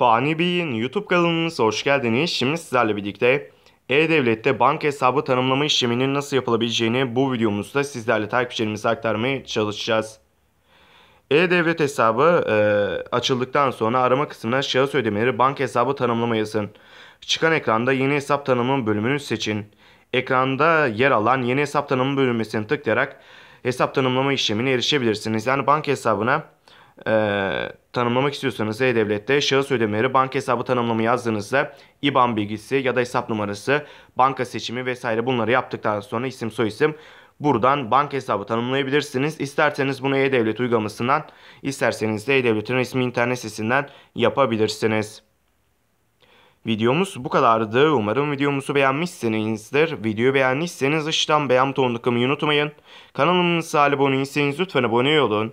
Fani Bey'in YouTube kanalımıza hoş geldiniz. Şimdi sizlerle birlikte E-Devlet'te banka hesabı tanımlama işleminin nasıl yapılabileceğini bu videomuzda sizlerle takipçilerimize aktarmaya çalışacağız. E-Devlet hesabı e, açıldıktan sonra arama kısmına şahıs ödemeleri banka hesabı tanımlama yazın. Çıkan ekranda yeni hesap tanımı bölümünü seçin. Ekranda yer alan yeni hesap tanımı bölümüne tıklayarak hesap tanımlama işlemine erişebilirsiniz. Yani banka hesabına e, tanımlamak istiyorsanız E-Devlet'te şahıs ödemeleri banka hesabı tanımlamı yazdığınızda IBAN bilgisi ya da hesap numarası, banka seçimi vesaire bunları yaptıktan sonra isim soyisim buradan banka hesabı tanımlayabilirsiniz. İsterseniz bunu E-Devlet uygulamasından, isterseniz de E-Devlet'in resmi internet sitesinden yapabilirsiniz. Videomuz bu kadardı. Umarım videomuzu beğenmişsinizdir. Videoyu beğendiyseniz aşağıdan beğen butonuna unutmayın. Kanalımıza abone değilseniz lütfen abone olun.